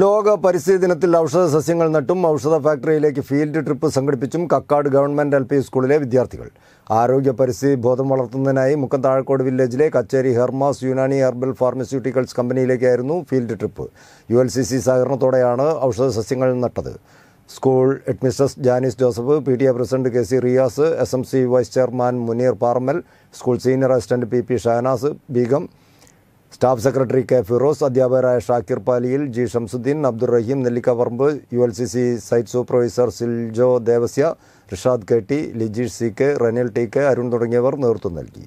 ലോക പരിസ്ഥിതി ദിനത്തിൽ ഔഷധ സസ്യങ്ങൾ നട്ടും ഔഷധ ഫാക്ടറിയിലേക്ക് ഫീൽഡ് ട്രിപ്പ് സംഘടിപ്പിച്ചും കക്കാട് ഗവൺമെന്റ് എൽ പി സ്കൂളിലെ വിദ്യാർത്ഥികൾ ആരോഗ്യ പരിസ്ഥിതി ബോധം വളർത്തുന്നതിനായി മുക്കം താഴക്കോട് വില്ലേജിലെ Kacheri Hermas Unani herbal pharmaceuticals കമ്പനിയിലേക്കായിരുന്നു field trip U L C C സഹകരണത്തോടെയാണ് ഔഷധ സസ്യങ്ങൾ നട്ടത് school headmistress Janis Joseph P T A president K C Riyas S M C vice chairman Muneer Parmal school senior assistant P P Shahanas Beegum staff secretary K Firoz അധ്യാപകരായ Shakir Paliyil G Shamsuddeen Abdul Rahim Paramb U L C C site supervisor Siljo Devasya Rishad K T Lijeesh C K Ranil T K Arun തുടങ്ങിയവർ നേതൃത്വം നൽകി